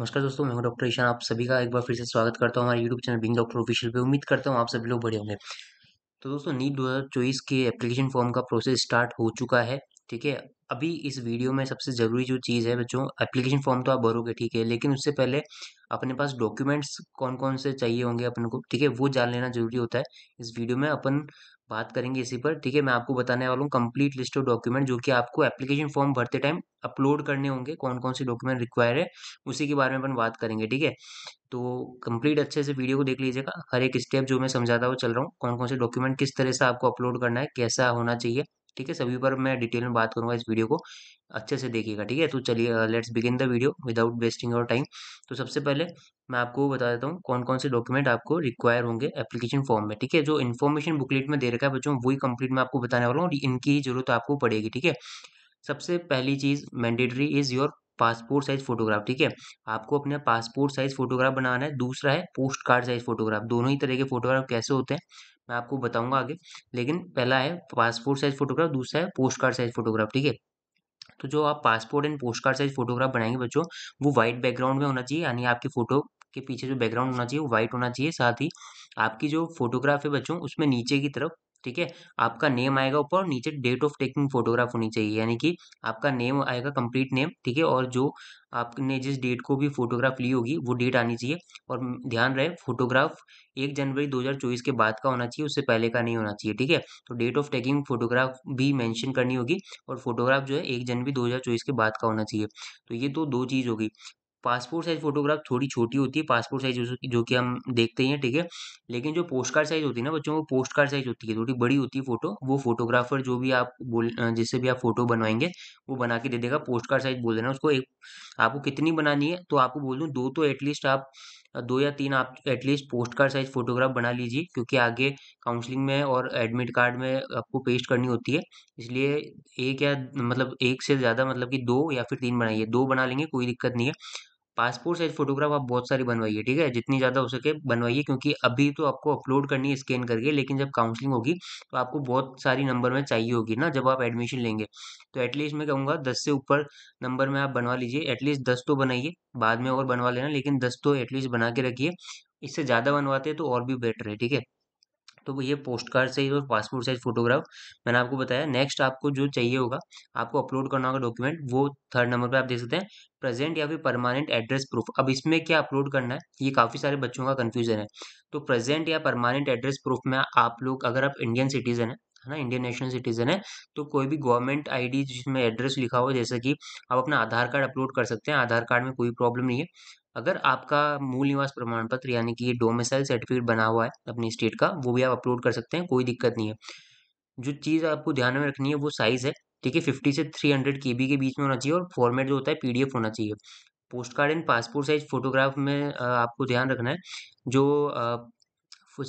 नमस्कार दोस्तों मैं डॉक्टर ईशान आप सभी का एक बार फिर से स्वागत करता हूँ हमारे YouTube channel being doctor official पे उम्मीद करता हूँ आप सभी लोग बढ़िया होंगे तो दोस्तों नीट दो हज़ार चौबीस के एप्लीकेशन फॉर्म का प्रोसेस स्टार्ट हो चुका है ठीक है अभी इस वीडियो में सबसे ज़रूरी जो चीज़ है बच्चों एप्लीकेशन फॉर्म तो आप भरोगे ठीक है लेकिन उससे पहले अपने पास डॉक्यूमेंट्स कौन कौन से चाहिए होंगे अपन को ठीक है वो जान लेना जरूरी होता है इस वीडियो में अपन बात करेंगे इसी पर ठीक है मैं आपको बताने वाला हूँ कंप्लीट लिस्ट ऑफ डॉक्यूमेंट जो कि आपको एप्लीकेशन फॉर्म भरते टाइम अपलोड करने होंगे कौन कौन से डॉक्यूमेंट रिक्वायर है उसी के बारे में अपन बात करेंगे ठीक है तो कंप्लीट अच्छे से वीडियो को देख लीजिएगा हर एक स्टेप जो मैं समझाता हूँ चल रहा हूँ कौन कौन से डॉक्यूमेंट किस तरह से आपको अपलोड करना है कैसा होना चाहिए ठीक है सभी पर मैं डिटेल में बात करूंगा इस वीडियो को अच्छे से देखिएगा ठीक है तो चलिए let's begin the video without wasting our time तो सबसे पहले मैं आपको बता देता हूँ कौन कौन से डॉक्यूमेंट आपको रिक्वायर होंगे एप्लीकेशन फॉर्म में ठीक है जो इन्फॉर्मेशन बुकलेट में दे रखा है बच्चों वही कंप्लीट मैं आपको बताने वाला हूँ इनकी ही जरूरत आपको पड़ेगी ठीक है सबसे पहली चीज़ mandatory is your passport size photograph ठीक है आपको अपने पासपोर्ट साइज़ फोटोग्राफ बनाना है दूसरा है पोस्ट कार्ड साइज़ फोटोग्राफ दोनों ही तरह के फोटोग्राफ कैसे होते हैं मैं आपको बताऊंगा आगे लेकिन पहला है पासपोर्ट साइज फोटोग्राफ दूसरा है पोस्ट कार्ड साइज फोटोग्राफ ठीक है तो जो आप passport and postcard size photograph बनाएंगे बच्चों वो व्हाइट बैकग्राउंड में होना चाहिए यानी आपकी फोटो के पीछे जो बैकग्राउंड होना चाहिए वो व्हाइट होना चाहिए साथ ही आपकी जो फोटोग्राफ है बच्चों उसमें नीचे की तरफ ठीक है आपका नेम आएगा ऊपर नीचे डेट ऑफ टेकिंग फोटोग्राफ होनी चाहिए यानी कि आपका नेम आएगा कंप्लीट नेम ठीक है और जो आपने जिस डेट को भी फोटोग्राफ ली होगी वो डेट आनी चाहिए और ध्यान रहे फोटोग्राफ एक जनवरी 2024 के बाद का होना चाहिए उससे पहले का नहीं होना चाहिए ठीक है तो डेट ऑफ टेकिंग फोटोग्राफ भी मेंशन करनी होगी और फोटोग्राफ जो है एक जनवरी 2024 के बाद का होना चाहिए तो ये तो दो चीज़ होगी पासपोर्ट साइज़ फोटोग्राफ थोड़ी छोटी होती है पासपोर्ट साइज़ जो कि हम देखते ही हैं ठीक है लेकिन जो पोस्ट कार्ड साइज़ होती है ना बच्चों वो पोस्ट कार्ड साइज़ होती है थोड़ी बड़ी होती है फोटो वो फोटोग्राफर जो भी आप बोल जिससे भी आप फोटो बनवाएंगे वो बना के दे देगा पोस्ट कार्ड साइज़ बोल देना उसको एक आपको कितनी बनानी है तो आपको बोल दूँ दो तो एटलीस्ट आप दो या तीन आप at least postcard size photograph बना लीजिए क्योंकि आगे काउंसलिंग में और एडमिट कार्ड में आपको पेस्ट करनी होती है इसलिए एक या मतलब एक से ज़्यादा मतलब कि दो या फिर तीन बनाइए दो बना लेंगे कोई दिक्कत नहीं है पासपोर्ट साइज फोटोग्राफ आप बहुत सारी बनवाइए ठीक है जितनी ज़्यादा हो सके बनवाइए क्योंकि अभी तो आपको अपलोड करनी है स्कैन करके लेकिन जब काउंसलिंग होगी तो आपको बहुत सारी नंबर में चाहिए होगी ना जब आप एडमिशन लेंगे तो एटलीस्ट मैं कहूँगा दस से ऊपर नंबर में आप बनवा लीजिए एटलीस्ट दस तो बनाइए बाद में और बनवा लेना लेकिन दस तो एटलीस्ट बना के रखिए इससे ज़्यादा बनवाते हैं तो और भी बेटर है ठीक है तो ये पोस्ट कार्ड साइज और पासपोर्ट साइज फोटोग्राफ मैंने आपको बताया नेक्स्ट आपको जो चाहिए होगा आपको अपलोड करना होगा डॉक्यूमेंट वो थर्ड नंबर पर आप देख सकते हैं प्रेजेंट या फिर परमानेंट एड्रेस प्रूफ अब इसमें क्या अपलोड करना है ये काफ़ी सारे बच्चों का कन्फ्यूजन है तो प्रेजेंट या परमानेंट एड्रेस प्रूफ में आप लोग अगर आप इंडियन सिटीजन है है ना इंडियन नेशनल सिटीजन है तो कोई भी गवर्नमेंट आईडी जिसमें एड्रेस लिखा हो जैसे कि आप अपना आधार कार्ड अपलोड कर सकते हैं आधार कार्ड में कोई प्रॉब्लम नहीं है अगर आपका मूल निवास प्रमाण पत्र यानी कि डोमिसाइल सर्टिफिकेट बना हुआ है अपनी स्टेट का वो भी आप अपलोड कर सकते हैं कोई दिक्कत नहीं है जो चीज़ आपको ध्यान में रखनी है वो साइज़ है ठीक है फिफ्टी से थ्री हंड्रेड के बी के बीच में होना चाहिए और फॉर्मेट जो होता है पी होना चाहिए postcard and passport size photograph में आपको ध्यान रखना है जो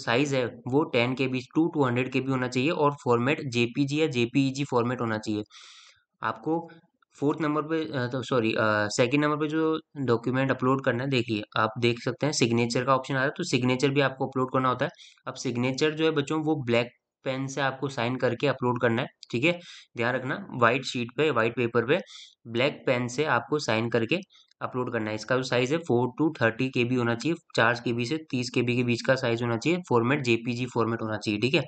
साइज़ है वो ten K B to two hundred K B होना चाहिए और फॉर्मेट जे या जे फॉर्मेट e होना चाहिए आपको फोर्थ नंबर पे तो सॉरी सेकंड नंबर पे जो डॉक्यूमेंट अपलोड करना है देखिए आप देख सकते हैं सिग्नेचर का ऑप्शन आ रहा है तो सिग्नेचर भी आपको अपलोड करना होता है अब सिग्नेचर जो है बच्चों वो ब्लैक पेन से आपको साइन करके अपलोड करना है ठीक है ध्यान रखना व्हाइट शीट पे व्हाइट पेपर पे ब्लैक पेन से आपको साइन करके अपलोड करना है इसका जो साइज़ है four to thirty K B होना चाहिए चार के बी से तीस के बी के बीच का साइज़ होना चाहिए फॉर्मेट जेपीजी फॉर्मेट होना चाहिए ठीक है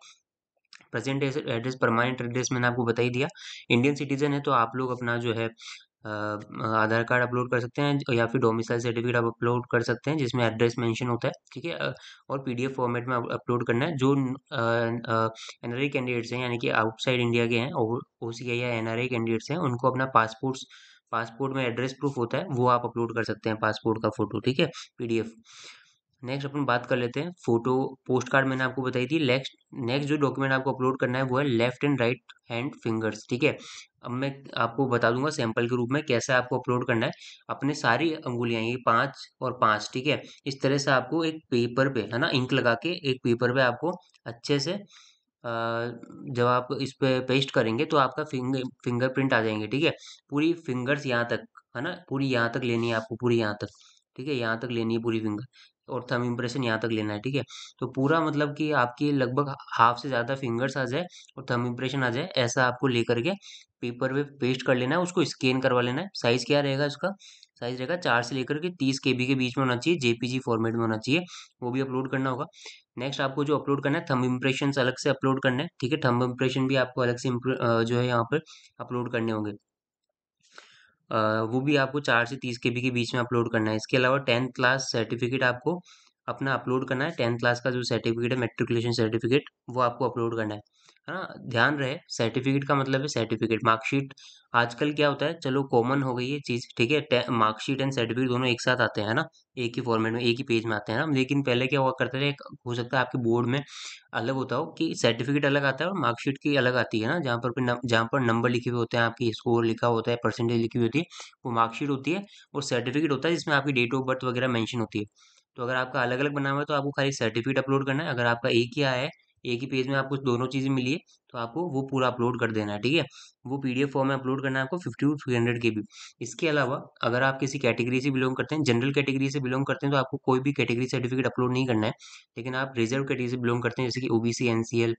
प्रेजेंट एड्रेस परमानेंट एड्रेस मैंने आपको बताई दिया इंडियन सिटीजन है तो आप लोग अपना जो है आधार कार्ड अपलोड कर सकते हैं या फिर डोमिसाइल सर्टिफिकेट आप अपलोड कर सकते हैं जिसमें एड्रेस मेंशन होता है ठीक है और पीडीएफ फॉर्मेट में अपलोड करना है जो एन आर कैंडिडेट्स हैं यानी कि आउटसाइड इंडिया के हैं ओ सी या एनआरआई कैंडिडेट्स हैं उनको अपना पासपोर्ट्स पासपोर्ट में एड्रेस प्रूफ होता है वो आप अपलोड कर सकते हैं पासपोर्ट का फोटो ठीक है पी नेक्स्ट अपन बात कर लेते हैं फोटो पोस्ट कार्ड मैंने आपको बताई थी नेक्स्ट नेक्स्ट जो डॉक्यूमेंट आपको अपलोड करना है वो है left and right hand fingers ठीक है अब मैं आपको बता दूंगा सैंपल के रूप में कैसे आपको अपलोड करना है अपने सारी अंगुलियाँ ये पाँच और पाँच ठीक है इस तरह से आपको एक पेपर पे है ना इंक लगा के एक पेपर पे आपको अच्छे से जब आप इस पर पे पेस्ट करेंगे तो आपका फिंगर फिंगरप्रिंट आ जाएंगे ठीक है पूरी फिंगर्स यहाँ तक है ना पूरी यहाँ तक लेनी है आपको पूरी यहाँ तक ठीक है यहाँ तक लेनी है पूरी फिंगर और थम इम्प्रेशन यहाँ तक लेना है ठीक है तो पूरा मतलब कि आपकी लगभग हाफ से ज़्यादा फिंगर्स आ जाए और थम इम्प्रेशन आ जाए ऐसा आपको लेकर के पेपर पे पेस्ट कर लेना है उसको स्कैन करवा लेना है साइज़ क्या रहेगा उसका साइज़ रहेगा चार से लेकर के तीस के के बीच में होना चाहिए जेपीजी फॉर्मेट में होना चाहिए वो भी अपलोड करना होगा नेक्स्ट आपको जो अपलोड करना है थंब इम्प्रेशन अलग से अपलोड करना है ठीक है थंब इम्प्रेशन भी आपको अलग से जो है यहाँ पर अपलोड करने होंगे वो भी आपको चार से तीस के बी के बीच में अपलोड करना है इसके अलावा टेंथ क्लास सर्टिफिकेट आपको अपना अपलोड करना है टेंथ क्लास का जो सर्टिफिकेट है मेट्रिकुलेशन सर्टिफिकेट वो आपको अपलोड करना है है ना ध्यान रहे सर्टिफिकेट का मतलब है सर्टिफिकेट मार्कशीट आजकल क्या होता है चलो कॉमन हो गई ये चीज़ ठीक है मार्कशीट एंड सर्टिफिकेट दोनों एक साथ आते हैं ना एक ही फॉर्मेट में एक ही पेज में आते हैं ना लेकिन पहले क्या हुआ करते थे हो सकता है आपके बोर्ड में अलग होता हो कि सर्टिफिकेट अलग आता है और मार्कशीट की अलग आती है ना जहाँ पर जहाँ पर नंबर लिखे हुए होते हैं आपकी स्कोर लिखा होता है परसेंटेज लिखी हुई होती है वो मार्कशीट होती है और सर्टिफिकेट होता है जिसमें आपकी डेट ऑफ बर्थ वगैरह मैंशन होती है तो अगर आपका अलग अलग बना हुआ है तो आपको खाली सर्टिफिकेट अपलोड करना है अगर आपका एक ही आया है एक ही पेज में आपको दोनों चीज़ें मिली है तो आपको वो पूरा अपलोड कर देना है ठीक है वो पी फॉर्म में अपलोड करना है आपको फिफ्टी टू थ्री हंड्रेड के भी इसके अलावा अगर आप किसी कैटेगरी से बिलोंग करते हैं जनरल कैटेगरी से बिलोंग करते हैं तो आपको कोई भी कैटेगरी सर्टिफिकेट अपलोड नहीं करना है लेकिन आप रिजर्व कैटेगरी से बिलोंग करते हैं जैसे कि O B C N C L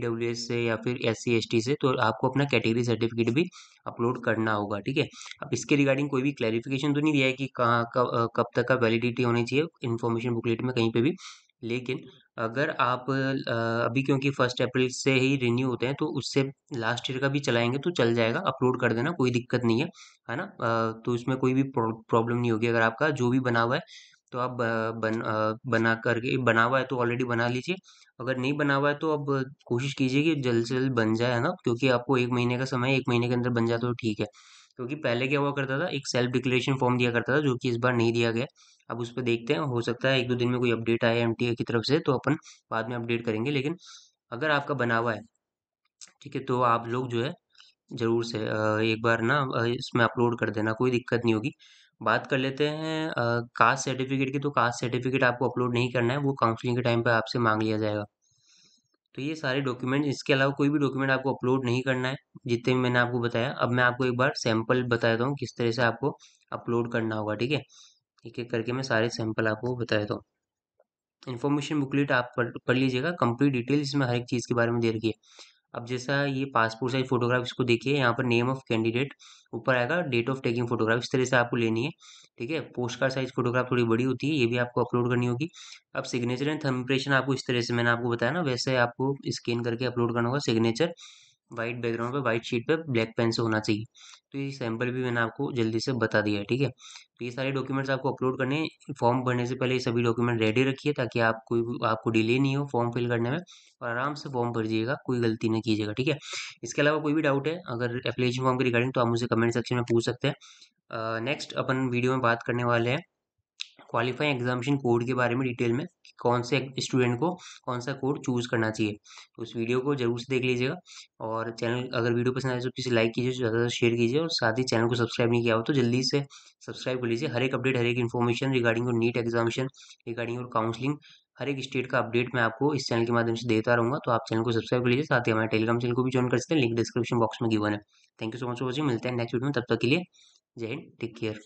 W S से या फिर एस सी एस टी से तो आपको अपना कैटेगरी सर्टिफिकेट भी अपलोड करना होगा ठीक है अब इसके रिगार्डिंग कोई भी क्लैरिफिकेशन तो नहीं दिया है कि कहाँ कब कब तक का वैलिडिटी होनी चाहिए इन्फॉर्मेशन बुकलेट में कहीं पर भी लेकिन अगर आप अभी क्योंकि फर्स्ट अप्रैल से ही रिन्यू होते हैं तो उससे लास्ट ईयर का भी चलाएंगे तो चल जाएगा अपलोड कर देना कोई दिक्कत नहीं है है ना तो इसमें कोई भी प्रॉब्लम नहीं होगी अगर आपका जो भी बना हुआ है तो आप बन बना करके बना हुआ है तो ऑलरेडी बना लीजिए अगर नहीं बना हुआ है तो अब कोशिश कीजिए कि जल्द से जल्द बन जाए है ना क्योंकि आपको एक महीने का समय एक महीने के अंदर बन जाए तो ठीक है क्योंकि पहले क्या हुआ करता था एक सेल्फ डिक्लेरेशन फॉर्म दिया करता था जो कि इस बार नहीं दिया गया अब उस पर देखते हैं हो सकता है एक दो दिन में कोई अपडेट आए एम की तरफ से तो अपन बाद में अपडेट करेंगे लेकिन अगर आपका बना हुआ है ठीक है तो आप लोग जो है ज़रूर से एक बार ना इसमें अपलोड कर देना कोई दिक्कत नहीं होगी बात कर लेते हैं कास्ट सर्टिफिकेट की तो कास्ट सर्टिफिकेट आपको अपलोड नहीं करना है वो काउंसलिंग के टाइम पर आपसे मांग लिया जाएगा तो ये सारे डॉक्यूमेंट इसके अलावा कोई भी डॉक्यूमेंट आपको अपलोड नहीं करना है जितने भी मैंने आपको बताया अब मैं आपको एक बार सैंपल बता देता हूँ किस तरह से आपको अपलोड करना होगा ठीक है एक एक करके मैं सारे सैंपल आपको बता देता हूँ इन्फॉर्मेशन बुकलेट आप पढ़ लीजिएगा कंप्लीट डिटेल्स इसमें हर एक चीज़ के बारे में दे रखी है अब जैसा ये पासपोर्ट साइज फोटोग्राफ इसको देखिए यहाँ पर नेम ऑफ कैंडिडेट ऊपर आएगा डेट ऑफ टेकिंग फोटोग्राफ इस तरह से आपको लेनी है ठीक है पोस्ट कार्ड साइज फोटोग्राफ थोड़ी बड़ी होती है ये भी आपको अपलोड करनी होगी अब सिग्नेचर एंड थर्म इंप्रेशन आपको इस तरह से मैंने आपको बताया ना वैसे आपको स्कैन करके अपलोड करना होगा सिग्नेचर वाइट बैकग्राउंड पे व्हाइट शीट पे ब्लैक पेन से होना चाहिए तो ये सैम्पल भी मैंने आपको जल्दी से बता दिया है ठीक है तो ये सारे डॉक्यूमेंट्स आपको अपलोड करने फॉर्म भरने से पहले ये सभी डॉक्यूमेंट रेडी रखिए ताकि आप कोई आपको डिले नहीं हो फॉर्म फिल करने में और आराम से फॉर्म भर दीजिएगा कोई गलती नहीं कीजिएगा ठीक है इसके अलावा कोई भी डाउट है अगर एप्लीकेशन फॉर्म के रिगार्डिंग तो आप मुझे कमेंट सेक्शन में पूछ सकते हैं नेक्स्ट अपन वीडियो में बात करने वाले हैं क्वालिफाइंग एग्जामिशन कोड के बारे में डिटेल में कौन से स्टूडेंट को कौन सा कोड चूज़ करना चाहिए तो उस वीडियो को जरूर से देख लीजिएगा और चैनल अगर वीडियो पसंद आए तो प्लीज़ लाइक कीजिए ज़्यादा से शेयर कीजिए और साथ ही चैनल को सब्सक्राइब नहीं किया हो तो जल्दी से सब्सक्राइब कर लीजिए हर एक अपडेट हर एक इन्फॉर्मेशन रिगार्डिंग और नीट एग्जामिशन रिगार्डिंग और काउंसलिंग हर एक स्टेट का अपडेट मैं आपको इस चैनल के माध्यम से देता रहूँगा तो आप चैनल को सब्सक्राइब कर लीजिए साथ ही हमारे टेलीग्राम चैनल को भी ज्वाइन कर सकते हैं लिंक डिस्क्रिप्शन बॉक्स में गिवन है thank you so much watching मिलते हैं नेक्स्ट वीडियो में तब तक के लिए जय हिंद टेक केयर